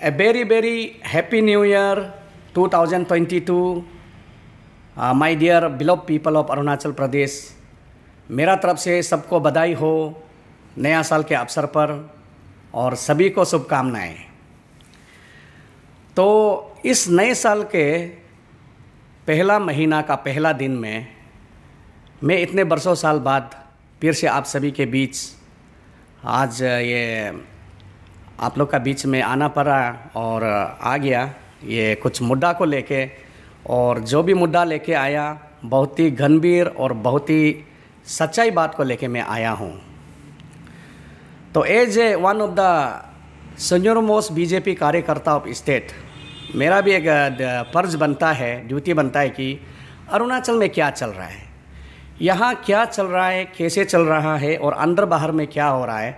A very, very happy new year 2022. Uh, my dear beloved people of Arunachal प्रदेश मेरा तरफ से सबको बधाई हो नया साल के अवसर पर और सभी को शुभकामनाएं तो इस नए साल के पहला महीना का पहला दिन में मैं इतने बरसों साल बाद फिर से आप सभी के बीच आज ये आप लोग का बीच में आना पड़ा और आ गया ये कुछ मुद्दा को लेके और जो भी मुद्दा लेके आया बहुत ही गंभीर और बहुत ही सच्चाई बात को लेके मैं आया हूँ तो as a one of the senior most BJP कार्यकर्ता ऑफ स्टेट मेरा भी एक फर्ज बनता है ड्यूटी बनता है कि अरुणाचल में क्या चल रहा है यहाँ क्या चल रहा है कैसे चल रहा है और अंदर बाहर में क्या हो रहा है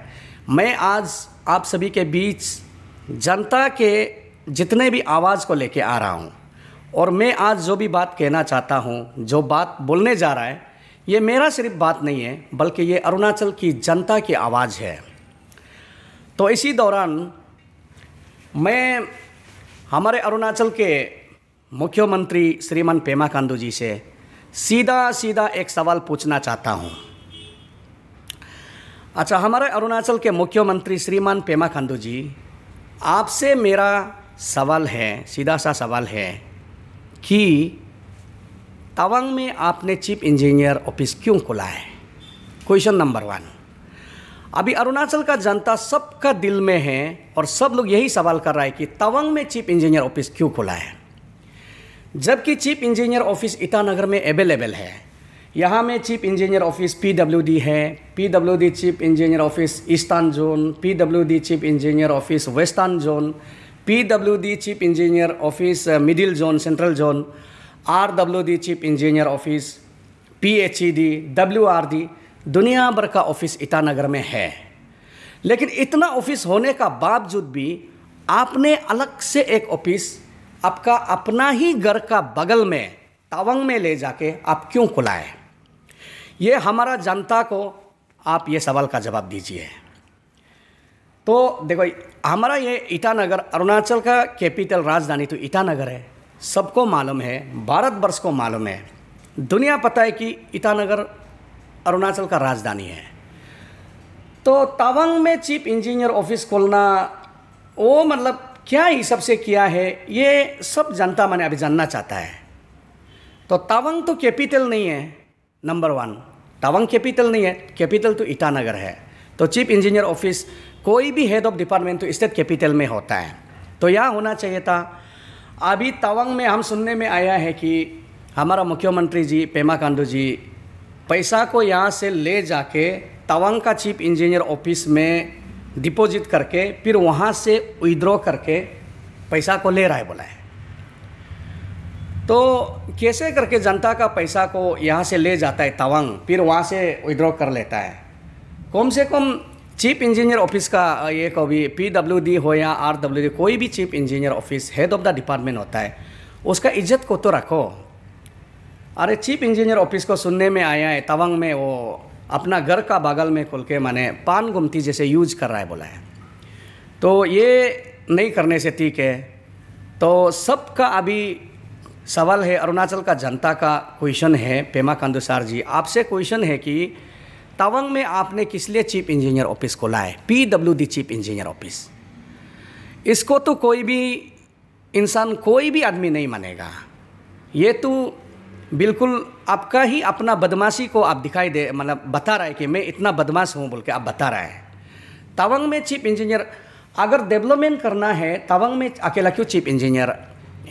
मैं आज आप सभी के बीच जनता के जितने भी आवाज़ को लेके आ रहा हूँ और मैं आज जो भी बात कहना चाहता हूँ जो बात बोलने जा रहा है ये मेरा सिर्फ बात नहीं है बल्कि ये अरुणाचल की जनता की आवाज़ है तो इसी दौरान मैं हमारे अरुणाचल के मुख्यमंत्री श्रीमान पेमा खांडू जी से सीधा सीधा एक सवाल पूछना चाहता हूँ अच्छा हमारे अरुणाचल के मुख्यमंत्री श्रीमान पेमा खांडू जी आपसे मेरा सवाल है सीधा सा सवाल है कि तवांग में आपने चीफ इंजीनियर ऑफिस क्यों खुला है क्वेश्चन नंबर वन अभी अरुणाचल का जनता सबका दिल में है और सब लोग यही सवाल कर रहा है कि तवांग में चीफ इंजीनियर ऑफिस क्यों खुला है जबकि चीफ इंजीनियर ऑफिस ईटानगर में अवेलेबल है यहाँ में चीफ इंजीनियर ऑफिस पीडब्ल्यूडी है PWD chief engineer office eastern zone PWD chief engineer office western zone PWD chief engineer office middle zone central zone RWD chief engineer office PHED WRD दुनिया भर का office Itanagar में है लेकिन इतना office होने का बावजूद भी आपने अलग से एक ऑफिस आपका अपना ही घर का बगल में तवंग में ले जाके आप क्यों खुलाए ये हमारा जनता को आप ये सवाल का जवाब दीजिए तो देखो हमारा ये ईटानगर अरुणाचल का कैपिटल राजधानी तो ईटानगर है सबको मालूम है भारतवर्ष को मालूम है दुनिया पता है कि ईटानगर अरुणाचल का राजधानी है तो तवांग में चीफ इंजीनियर ऑफिस खोलना वो मतलब क्या हिसाब से किया है ये सब जनता मैंने अभी जानना चाहता है तो तवांग तो कैपिटल नहीं है नंबर वन तवंग कैपिटल नहीं है कैपिटल तो ईटानगर है तो चीफ इंजीनियर ऑफिस कोई भी हेड ऑफ डिपार्टमेंट तो स्टेट कैपिटल में होता है तो यहाँ होना चाहिए था अभी तवंग में हम सुनने में आया है कि हमारा मुख्यमंत्री जी पेमा कांडू जी पैसा को यहाँ से ले जाके तवंग का चीफ इंजीनियर ऑफिस में डिपॉजिट करके फिर वहाँ से विदड्रॉ करके पैसा को ले रहा है बोला है तो कैसे करके जनता का पैसा को यहाँ से ले जाता है तवंग फिर वहाँ से विड्रॉ कर लेता है कम से कम चीफ इंजीनियर ऑफिस का ये कभी पी डब्ल्यू डी हो या आर डब्ल्यू डी कोई भी chief engineer office head of the department होता है उसका इज्जत को तो रखो अरे चीफ इंजीनियर ऑफिस को सुनने में आया है तवंग में वो अपना घर का बगल में खुल के मैंने पान गुमती जैसे यूज कर रहा है बोला है तो ये नहीं करने से ठीक है तो सबका अभी सवाल है अरुणाचल का जनता का क्वेश्चन है पेमा सार जी आपसे क्वेश्चन है कि तवंग में आपने किस लिए चीफ इंजीनियर ऑफिस खोला है P W D chief engineer office इसको तो कोई भी इंसान कोई भी आदमी नहीं मानेगा ये तो बिल्कुल आपका ही अपना बदमाशी को आप दिखाई दे मतलब बता रहा है कि मैं इतना बदमाश हूँ बोल के आप बता रहा है तवंग में चीफ इंजीनियर अगर डेवलपमेंट करना है तवंग में अकेला क्यों चीफ इंजीनियर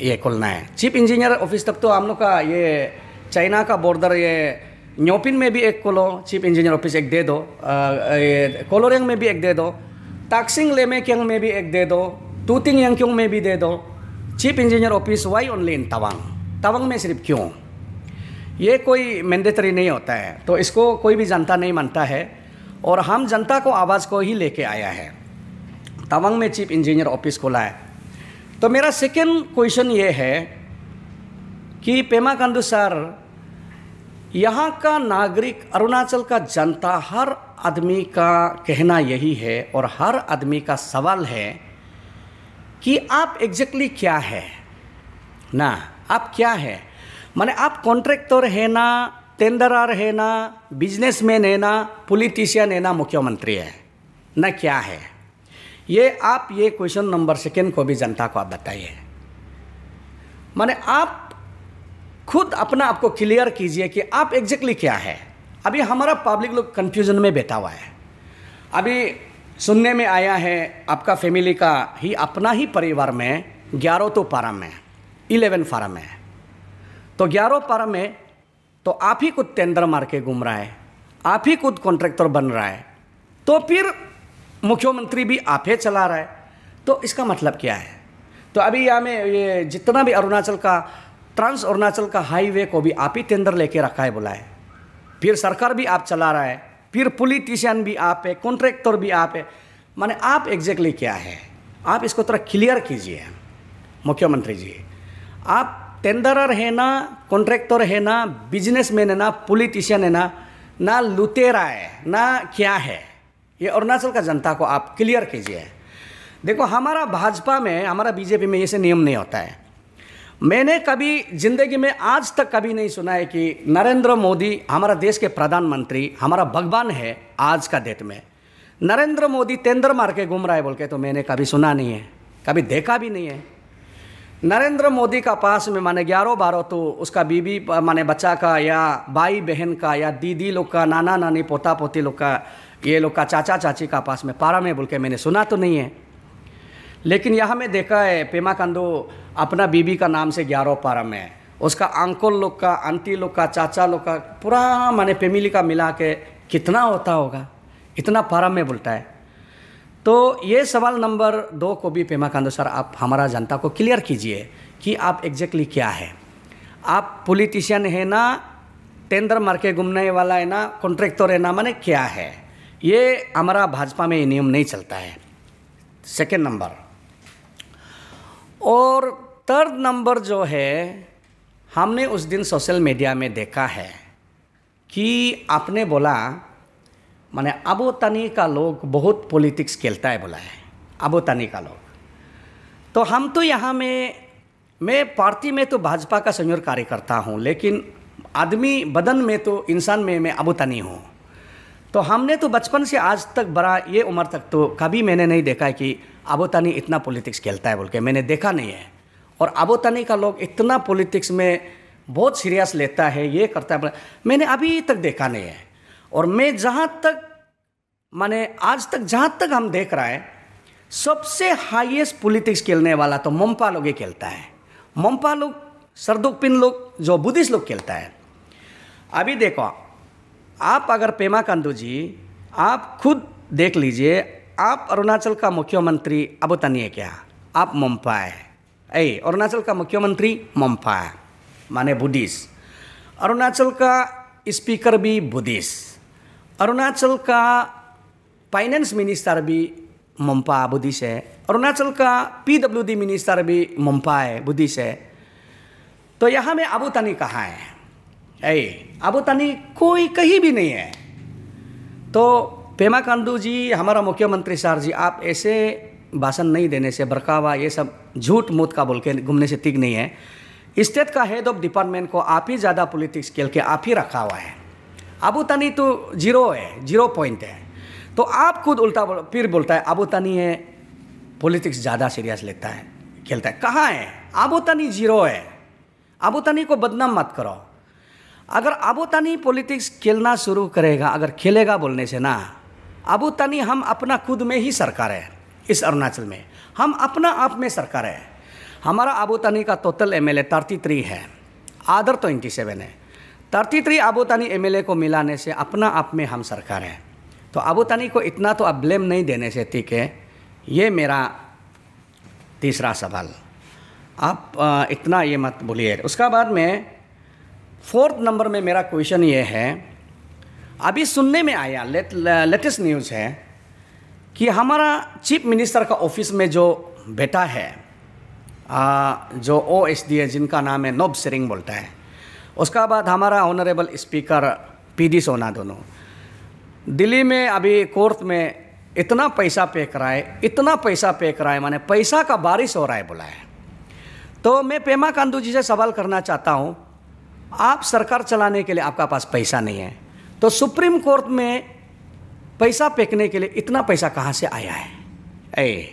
ये खोलना है चीफ इंजीनियर ऑफिस तक तो हम लोग का ये चाइना का बॉर्डर ये न्योपिन में भी एक खोलो चीफ इंजीनियर ऑफिस एक दे दो कोलोरेंग में भी एक दे दो ताक्सिंग लेमे क्यंग में भी एक दे दो तूतिंग यंग में भी दे दो chief engineer office why only in Tawang Tawang में सिर्फ क्यों ये कोई मैंडेटरी नहीं होता है तो इसको कोई भी जनता नहीं मानता है और हम जनता को आवाज़ को ही लेके आया है तवांग में चीफ इंजीनियर ऑफिस खोला है तो मेरा सेकेंड क्वेश्चन ये है कि पेमा कंडू सर यहाँ का नागरिक अरुणाचल का जनता हर आदमी का कहना यही है और हर आदमी का सवाल है कि आप एग्जैक्टली क्या है ना आप क्या है माने आप कॉन्ट्रैक्टर है ना टेंडरर है ना बिजनेसमैन है ना पॉलिटिशियन है ना मुख्यमंत्री है ना क्या है ये आप ये क्वेश्चन नंबर सेकेंड को भी जनता को आप बताइए माने आप खुद अपना आपको क्लियर कीजिए कि आप एग्जैक्टली क्या है अभी हमारा पब्लिक लोग कन्फ्यूजन में बैठा हुआ है अभी सुनने में आया है आपका फैमिली का ही अपना ही परिवार में ग्यारह तो फार्म है इलेवन फार्म है तो ग्यारह फार्म है तो आप ही खुद टेंडर मार के घूम रहा है आप ही खुद कॉन्ट्रैक्टर बन रहा है तो फिर मुख्यमंत्री भी आप ही चला रहा है तो इसका मतलब क्या है तो अभी यहाँ में ये जितना भी अरुणाचल का ट्रांस अरुणाचल का हाईवे को भी आप ही टेंडर लेके रखा है बोला है फिर सरकार भी आप चला रहा है फिर पोलिटिशियन भी आप है कॉन्ट्रैक्टर भी आप है माने आप एग्जैक्टली क्या है आप इसको थोड़ा क्लियर कीजिए मुख्यमंत्री जी आप टेंडरर er है ना कॉन्ट्रेक्टर है ना बिजनेसमैन है ना पोलिटिशियन है ना ना लुटेरा है ना क्या है ये अरुणाचल का जनता को आप क्लियर कीजिए देखो हमारा भाजपा में हमारा बीजेपी में ऐसे नियम नहीं होता है मैंने कभी ज़िंदगी में आज तक कभी नहीं सुना है कि नरेंद्र मोदी हमारा देश के प्रधानमंत्री हमारा भगवान है आज का डेट में नरेंद्र मोदी तेंद्र मार के घूम रहा है बोल के तो मैंने कभी सुना नहीं है कभी देखा भी नहीं है नरेंद्र मोदी का पास में माने ग्यारह बारह तो उसका बीबी माने बच्चा का या भाई बहन का या दीदी लोग का नाना नानी पोता पोती लोग का ये लोग का चाचा चाची का पास में पारा में बोल के मैंने सुना तो नहीं है लेकिन यहाँ मैं देखा है पेमा कंदो अपना बीबी का नाम से ग्यारह पारा में है उसका अंकुल लोग का आंटी लोग का चाचा लोग का पूरा माने फैमिली का मिला के कितना होता होगा इतना पारा में बोलता है तो ये सवाल नंबर दो को भी पेमा कांदो सर आप हमारा जनता को क्लियर कीजिए कि आप एग्जैक्टली क्या है आप पोलिटिशियन है ना टेंडर मार के घूमने वाला है ना कॉन्ट्रेक्टर है ना मैंने क्या है ये हमारा भाजपा में ये नियम नहीं चलता है सेकेंड नंबर और थर्ड नंबर जो है हमने उस दिन सोशल मीडिया में देखा है कि आपने बोला माने अबोतनी का लोग बहुत पॉलिटिक्स खेलता है बोला है अबोतनी का लोग तो हम तो यहाँ में मैं पार्टी में तो भाजपा का संयोर कार्यकर्ता हूँ लेकिन आदमी बदन में तो इंसान में मैं अबोतनी हूँ तो हमने तो बचपन से आज तक बड़ा ये उम्र तक तो कभी मैंने नहीं देखा है कि अबोतानी इतना पॉलिटिक्स खेलता है बोल के मैंने देखा नहीं है और तनी का लोग इतना पॉलिटिक्स में बहुत सीरियस लेता है ये करता है मैंने अभी तक देखा नहीं है और मैं जहाँ तक माने आज तक जहाँ तक हम देख रहा है सबसे हाईएस्ट पॉलिटिक्स खेलने वाला तो मम्पा लोग ही खेलता है मम्पा लोग सरदुकपिन लोग जो बुद्धिस्ट लोग खेलता है अभी देखो आप अगर पेमा कंदू जी आप खुद देख लीजिए आप अरुणाचल का मुख्यमंत्री अब तनिए तो क्या आप मम्पा है ऐ अरुणाचल का मुख्यमंत्री मम्पा है माने बुद्धिस्ट अरुणाचल का स्पीकर भी बुद्धिस्ट अरुणाचल का फाइनेंस मिनिस्टर भी ममपा बुद्धिस्ट है अरुणाचल का पीडब्ल्यूडी मिनिस्टर भी ममपा है बुद्धिस्ट है तो यहाँ में आबूतानी कहाँ है ऐ आबूतानी कोई कहीं भी नहीं है तो पेमा कांडू जी हमारा मुख्यमंत्री सर जी आप ऐसे भाषण नहीं देने से बरकावा ये सब झूठ मूत का बोल के घूमने से ठीक नहीं है स्टेट का हेड ऑफ डिपार्टमेंट को आप ही ज़्यादा पॉलिटिक्स खेल के आप ही रखा हुआ है अबू तानी तो जीरो है जीरो पॉइंट है तो आप खुद उल्टा बोल, फिर बोलता है अबू है पॉलिटिक्स ज़्यादा सीरियस लेता है खेलता है कहाँ है अबू तानी जीरो है अबू तानी को बदनाम मत करो अगर अबू तनी पॉलिटिक्स खेलना शुरू करेगा अगर खेलेगा बोलने से ना अबू तानी हम अपना खुद में ही सरकार है इस अरुणाचल में हम अपना आप में सरकार है हमारा अबू तानी का टोटल एम एल है थर्टी थ्री है आदर ट्वेंटी तो सेवन है 33 आबोतानी एमएलए को मिलाने से अपना आप में हम सरकार है तो आबोतानी को इतना तो आप ब्लेम नहीं देने से ठीक है ये मेरा तीसरा सवाल आप इतना ये मत बोलिए उसका बाद में फोर्थ नंबर में मेरा क्वेश्चन ये है अभी सुनने में आया लेट, लेटेस्ट न्यूज़ है कि हमारा चीफ मिनिस्टर का ऑफिस में जो बेटा है आ, जो ओ एस डी है जिनका नाम है नोब सिरिंग बोलता है उसका बाद हमारा ऑनरेबल स्पीकर पी डी सोना दोनों दिल्ली में अभी कोर्ट में इतना पैसा पे कराए इतना पैसा पे कराए माने पैसा का बारिश हो रहा है बोला है तो मैं पेमा कांडू जी से सवाल करना चाहता हूँ आप सरकार चलाने के लिए आपका पास पैसा नहीं है तो सुप्रीम कोर्ट में पैसा फेंकने के लिए इतना पैसा कहाँ से आया है ए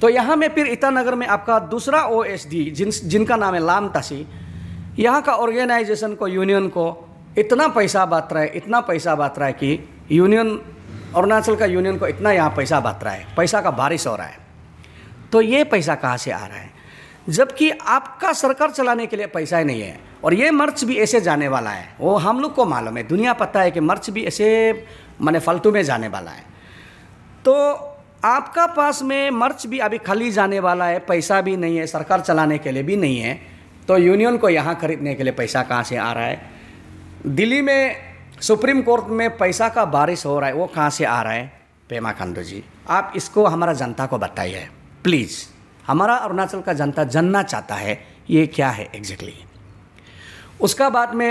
तो यहाँ में फिर इटानगर में आपका दूसरा ओ एस डी जिन जिनका नाम है लाम तासी यहाँ का ऑर्गेनाइजेशन को यूनियन को इतना पैसा बात रहा है इतना पैसा बात रहा है कि यूनियन अरुणाचल का यूनियन को इतना यहाँ पैसा बात रहा है पैसा का बारिश हो रहा है तो ये पैसा कहाँ से आ रहा है जबकि आपका सरकार चलाने के लिए पैसा ही नहीं है और ये मर्च भी ऐसे जाने वाला है वो हम लोग को मालूम है दुनिया पता है कि मर्च भी ऐसे मैंने फालतू में जाने वाला है तो आपका पास में मर्च भी अभी खाली जाने वाला है पैसा भी नहीं है सरकार चलाने के लिए भी नहीं है तो यूनियन को यहाँ खरीदने के लिए पैसा कहाँ से आ रहा है दिल्ली में सुप्रीम कोर्ट में पैसा का बारिश हो रहा है वो कहाँ से आ रहा है पेमा खांडू जी आप इसको हमारा जनता को बताइए प्लीज़ हमारा अरुणाचल का जनता जानना चाहता है ये क्या है एग्जैक्टली उसका बाद में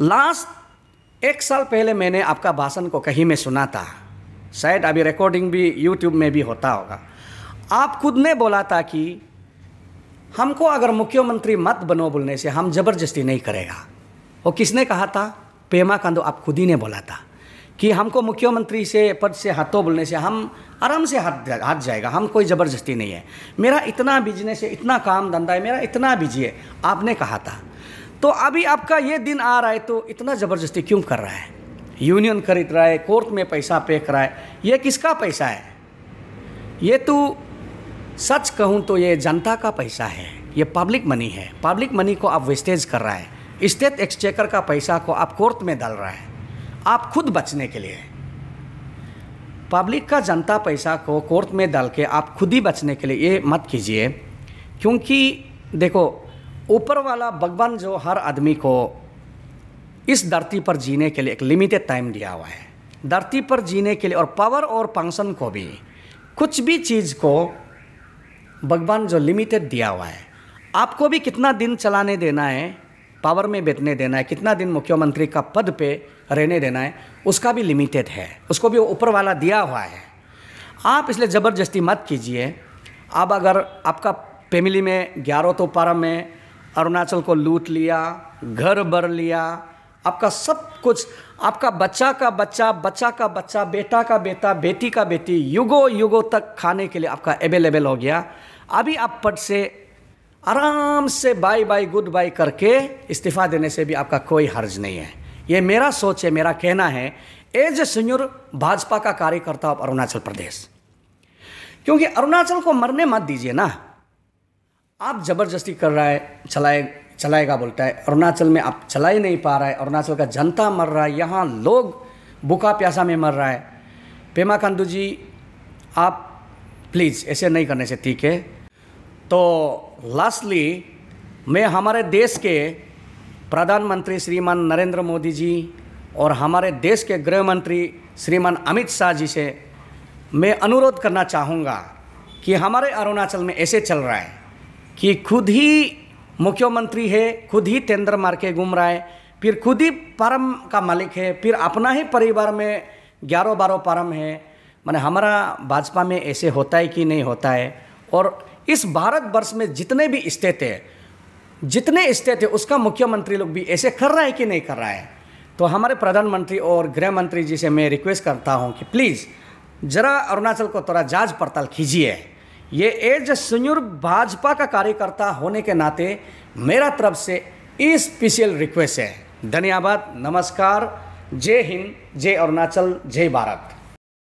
लास्ट एक साल पहले मैंने आपका भाषण को कहीं में सुना था शायद अभी रिकॉर्डिंग भी यूट्यूब में भी होता होगा आप खुद ने बोला था कि हमको अगर मुख्यमंत्री मत बनो बोलने से हम ज़बरदस्ती नहीं करेगा वो किसने कहा था पेमा कांडो आप खुद ही ने बोला था कि हमको मुख्यमंत्री से पद से हाथों बोलने से हम आराम से हाथ हाथ जाएगा हम कोई ज़बरदस्ती नहीं है मेरा इतना बिजनेस है इतना काम धंधा है मेरा इतना बिजी है आपने कहा था तो अभी आपका ये दिन आ रहा है तो इतना ज़बरदस्ती क्यों कर रहा है यूनियन खरीद रहा है कोर्ट में पैसा पे कर रहा है ये किसका पैसा है ये तो सच कहूँ तो ये जनता का पैसा है ये पब्लिक मनी है पब्लिक मनी को आप वेस्टेज कर रहा है स्टेट एक्सचेकर का पैसा को आप कोर्ट में डाल रहा है आप खुद बचने के लिए पब्लिक का जनता पैसा को कोर्ट में डाल के आप खुद ही बचने के लिए ये मत कीजिए क्योंकि देखो ऊपर वाला भगवान जो हर आदमी को इस धरती पर जीने के लिए एक लिमिटेड टाइम दिया हुआ है धरती पर जीने के लिए और पावर और फंक्शन को भी कुछ भी चीज़ को भगवान जो लिमिटेड दिया हुआ है आपको भी कितना दिन चलाने देना है पावर में बैठने देना है कितना दिन मुख्यमंत्री का पद पे रहने देना है उसका भी लिमिटेड है उसको भी ऊपर वाला दिया हुआ है आप इसलिए ज़बरदस्ती मत कीजिए आप अगर आपका फैमिली में ग्यारह तो पारा में अरुणाचल को लूट लिया घर भर लिया आपका सब कुछ आपका बच्चा का बच्चा बच्चा का बच्चा बेटा का बेटा बेटी का बेटी युगो युगों तक खाने के लिए आपका अवेलेबल हो गया अभी आप पट से आराम से बाय बाय गुड बाय करके इस्तीफा देने से भी आपका कोई हर्ज नहीं है ये मेरा सोच है मेरा कहना है एज ए सीनियर भाजपा का कार्यकर्ता ऑफ अरुणाचल प्रदेश क्योंकि अरुणाचल को मरने मत दीजिए ना आप जबरदस्ती कर रहा है चलाए चलाएगा बोलता है अरुणाचल में आप चला ही नहीं पा रहा है अरुणाचल का जनता मर रहा है यहाँ लोग भूखा प्यासा में मर रहा है पेमा कांडू जी आप प्लीज़ ऐसे नहीं करने से ठीक है तो लास्टली मैं हमारे देश के प्रधानमंत्री श्रीमान नरेंद्र मोदी जी और हमारे देश के गृह मंत्री श्रीमान अमित शाह जी से मैं अनुरोध करना चाहूँगा कि हमारे अरुणाचल में ऐसे चल रहा है कि खुद ही मुख्यमंत्री है खुद ही टेंडर मार के घूम रहा है फिर खुद ही परम का मालिक है फिर अपना ही परिवार में ग्यारह बारह परम है मैंने हमारा भाजपा में ऐसे होता है कि नहीं होता है और इस भारतवर्ष में जितने भी स्टेट है जितने स्टेट है उसका मुख्यमंत्री लोग भी ऐसे कर रहा है कि नहीं कर रहा है तो हमारे प्रधानमंत्री और गृह मंत्री जी से मैं रिक्वेस्ट करता हूँ कि प्लीज़ ज़रा अरुणाचल को थोड़ा जांच पड़ताल कीजिए ये एज सुनियर भाजपा का कार्यकर्ता होने के नाते मेरा तरफ से स्पेशल रिक्वेस्ट है धन्यवाद नमस्कार जय हिंद जय अरुणाचल जय भारत